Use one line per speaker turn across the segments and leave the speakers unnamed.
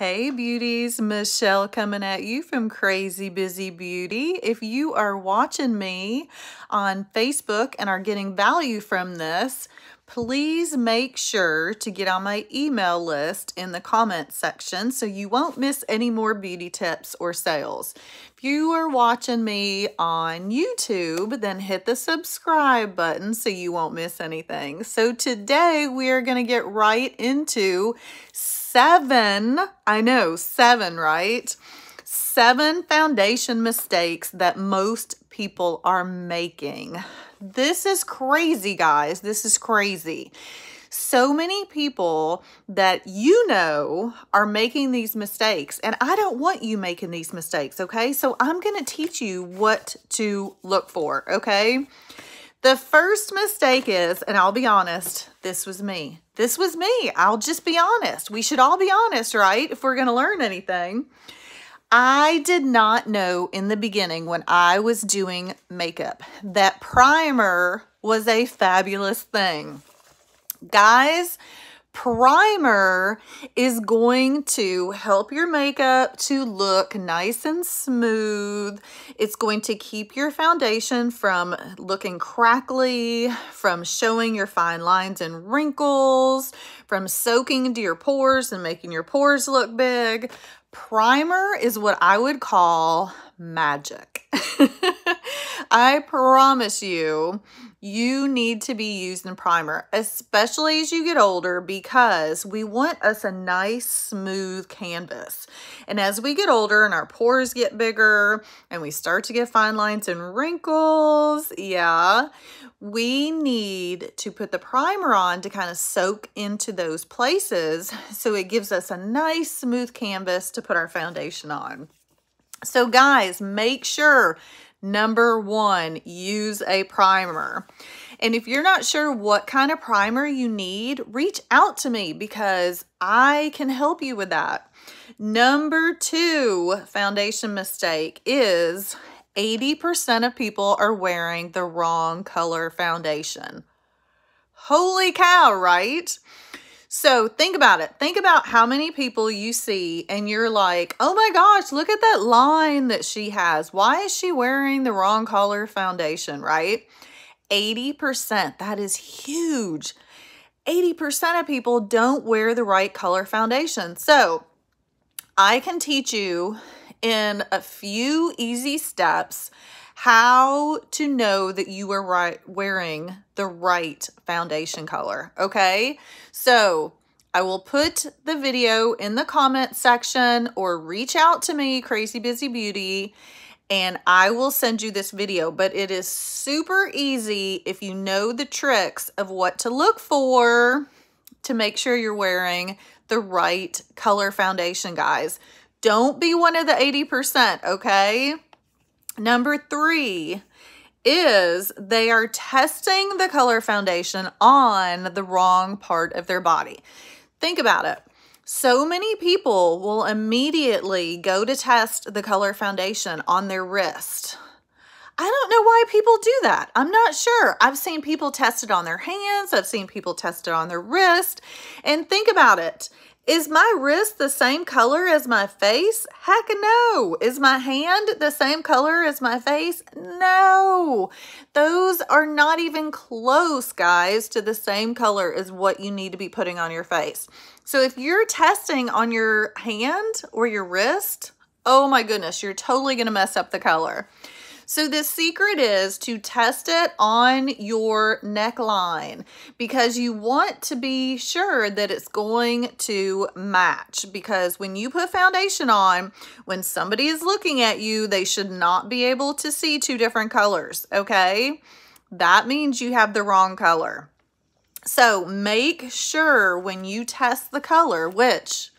Hey beauties, Michelle coming at you from Crazy Busy Beauty. If you are watching me on Facebook and are getting value from this, please make sure to get on my email list in the comment section so you won't miss any more beauty tips or sales. If you are watching me on YouTube, then hit the subscribe button so you won't miss anything. So today we are going to get right into seven, I know, seven, right? Seven foundation mistakes that most people are making. This is crazy, guys. This is crazy. So many people that you know are making these mistakes, and I don't want you making these mistakes, okay? So I'm going to teach you what to look for, okay? The first mistake is, and I'll be honest, this was me. This was me. I'll just be honest. We should all be honest, right? If we're going to learn anything. I did not know in the beginning when I was doing makeup that primer was a fabulous thing. Guys, Primer is going to help your makeup to look nice and smooth. It's going to keep your foundation from looking crackly, from showing your fine lines and wrinkles, from soaking into your pores and making your pores look big. Primer is what I would call magic. I promise you, you need to be using primer, especially as you get older, because we want us a nice, smooth canvas. And as we get older and our pores get bigger and we start to get fine lines and wrinkles, yeah, we need to put the primer on to kind of soak into those places so it gives us a nice, smooth canvas to put our foundation on. So guys, make sure Number one, use a primer. And if you're not sure what kind of primer you need, reach out to me because I can help you with that. Number two foundation mistake is 80% of people are wearing the wrong color foundation. Holy cow, right? So think about it. Think about how many people you see and you're like, oh my gosh, look at that line that she has. Why is she wearing the wrong color foundation, right? 80%. That is huge. 80% of people don't wear the right color foundation. So I can teach you in a few easy steps how to know that you are right wearing the right foundation color. Okay. So I will put the video in the comment section or reach out to me, Crazy Busy Beauty, and I will send you this video. But it is super easy if you know the tricks of what to look for to make sure you're wearing the right color foundation, guys. Don't be one of the 80%, okay? Number three is they are testing the color foundation on the wrong part of their body. Think about it. So many people will immediately go to test the color foundation on their wrist. I don't know why people do that. I'm not sure. I've seen people test it on their hands. I've seen people test it on their wrist. And think about it. Is my wrist the same color as my face? Heck no. Is my hand the same color as my face? No. Those are not even close, guys, to the same color as what you need to be putting on your face. So if you're testing on your hand or your wrist, oh my goodness, you're totally going to mess up the color. So the secret is to test it on your neckline because you want to be sure that it's going to match because when you put foundation on, when somebody is looking at you, they should not be able to see two different colors, okay? That means you have the wrong color. So make sure when you test the color, which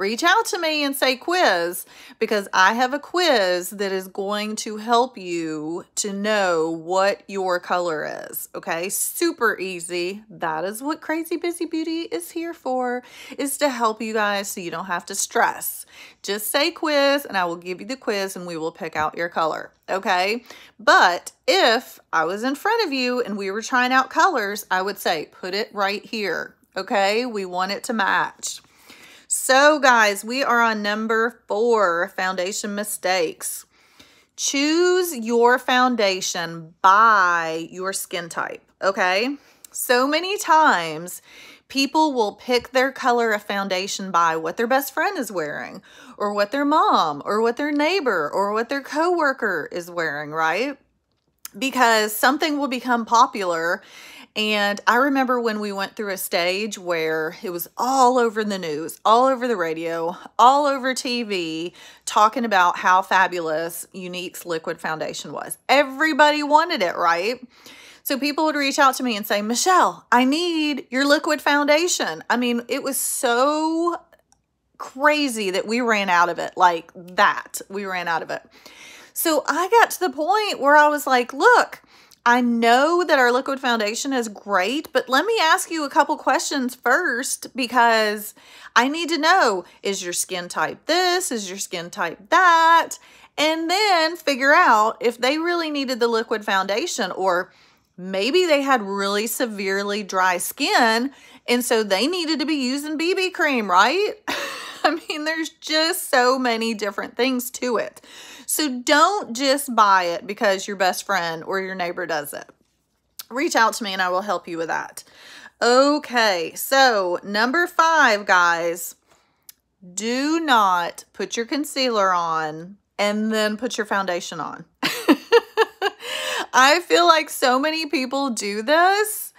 reach out to me and say quiz because I have a quiz that is going to help you to know what your color is. Okay, super easy. That is what Crazy Busy Beauty is here for, is to help you guys so you don't have to stress. Just say quiz and I will give you the quiz and we will pick out your color. Okay, but if I was in front of you and we were trying out colors, I would say put it right here. Okay, we want it to match. So guys, we are on number four, foundation mistakes. Choose your foundation by your skin type, okay? So many times people will pick their color of foundation by what their best friend is wearing or what their mom or what their neighbor or what their coworker is wearing, right? Because something will become popular and I remember when we went through a stage where it was all over the news, all over the radio, all over TV, talking about how fabulous Unique's liquid foundation was. Everybody wanted it, right? So people would reach out to me and say, Michelle, I need your liquid foundation. I mean, it was so crazy that we ran out of it like that. We ran out of it. So I got to the point where I was like, look, I know that our liquid foundation is great, but let me ask you a couple questions first because I need to know, is your skin type this? Is your skin type that? And then figure out if they really needed the liquid foundation or maybe they had really severely dry skin and so they needed to be using BB cream, right? I mean, there's just so many different things to it. So don't just buy it because your best friend or your neighbor does it. Reach out to me and I will help you with that. Okay, so number five, guys, do not put your concealer on and then put your foundation on. I feel like so many people do this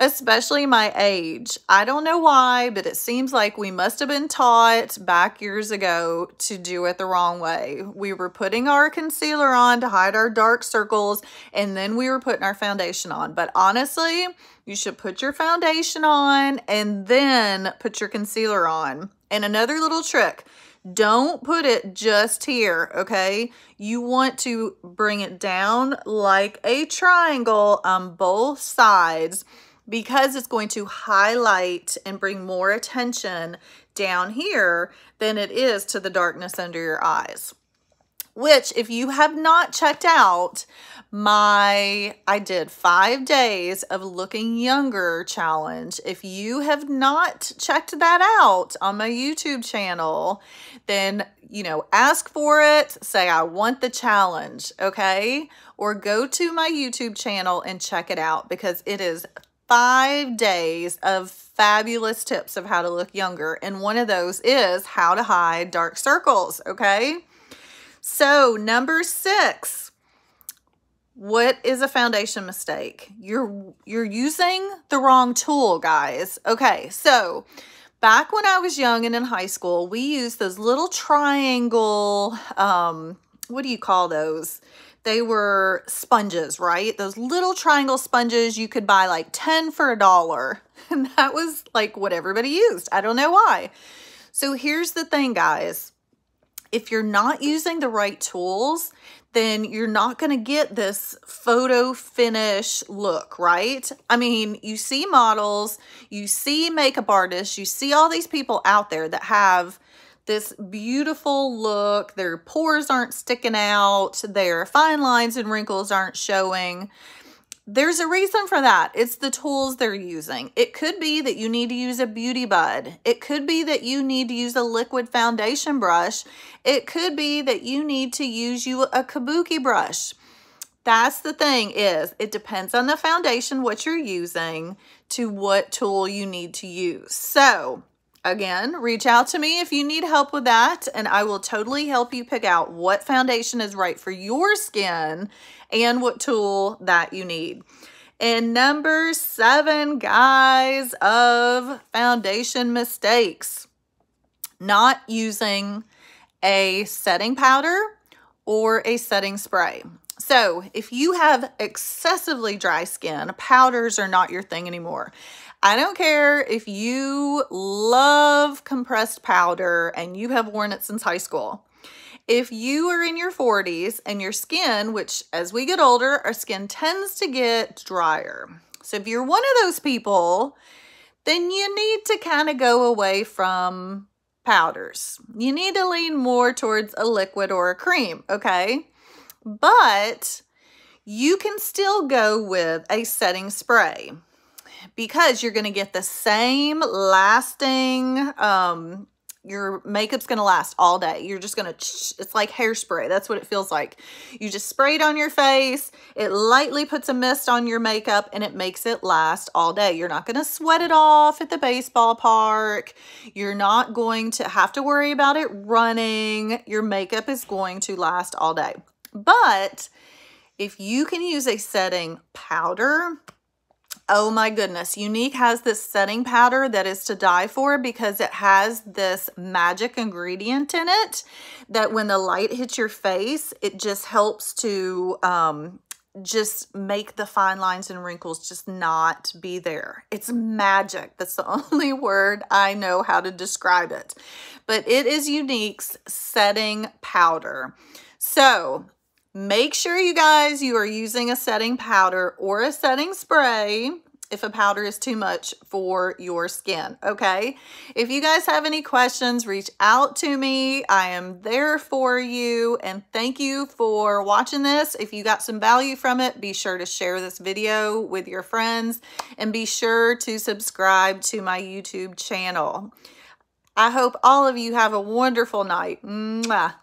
especially my age. I don't know why, but it seems like we must have been taught back years ago to do it the wrong way. We were putting our concealer on to hide our dark circles, and then we were putting our foundation on. But honestly, you should put your foundation on and then put your concealer on. And another little trick, don't put it just here, okay? You want to bring it down like a triangle on both sides because it's going to highlight and bring more attention down here than it is to the darkness under your eyes. Which, if you have not checked out my I did five days of looking younger challenge, if you have not checked that out on my YouTube channel, then you know, ask for it, say, I want the challenge, okay? Or go to my YouTube channel and check it out because it is five days of fabulous tips of how to look younger. And one of those is how to hide dark circles, okay? So number six, what is a foundation mistake? You're, you're using the wrong tool, guys. Okay, so back when I was young and in high school, we used those little triangle, um, what do you call those? They were sponges, right? Those little triangle sponges you could buy like 10 for a dollar. And that was like what everybody used. I don't know why. So here's the thing, guys. If you're not using the right tools, then you're not going to get this photo finish look, right? I mean, you see models, you see makeup artists, you see all these people out there that have this beautiful look. Their pores aren't sticking out. Their fine lines and wrinkles aren't showing. There's a reason for that. It's the tools they're using. It could be that you need to use a beauty bud. It could be that you need to use a liquid foundation brush. It could be that you need to use you a kabuki brush. That's the thing is it depends on the foundation, what you're using to what tool you need to use. So again, reach out to me if you need help with that, and I will totally help you pick out what foundation is right for your skin and what tool that you need. And number seven, guys, of foundation mistakes not using a setting powder or a setting spray. So if you have excessively dry skin, powders are not your thing anymore. I don't care if you love compressed powder and you have worn it since high school. If you are in your 40s and your skin, which as we get older, our skin tends to get drier. So if you're one of those people, then you need to kind of go away from powders. You need to lean more towards a liquid or a cream, okay? But you can still go with a setting spray because you're going to get the same lasting, um, your makeup's going to last all day. You're just going to, it's like hairspray. That's what it feels like. You just spray it on your face. It lightly puts a mist on your makeup and it makes it last all day. You're not going to sweat it off at the baseball park. You're not going to have to worry about it running. Your makeup is going to last all day. But if you can use a setting powder, Oh my goodness. Unique has this setting powder that is to die for because it has this magic ingredient in it that when the light hits your face, it just helps to um, just make the fine lines and wrinkles just not be there. It's magic. That's the only word I know how to describe it. But it is Unique's setting powder. So Make sure you guys, you are using a setting powder or a setting spray if a powder is too much for your skin, okay? If you guys have any questions, reach out to me. I am there for you, and thank you for watching this. If you got some value from it, be sure to share this video with your friends, and be sure to subscribe to my YouTube channel. I hope all of you have a wonderful night. Mwah.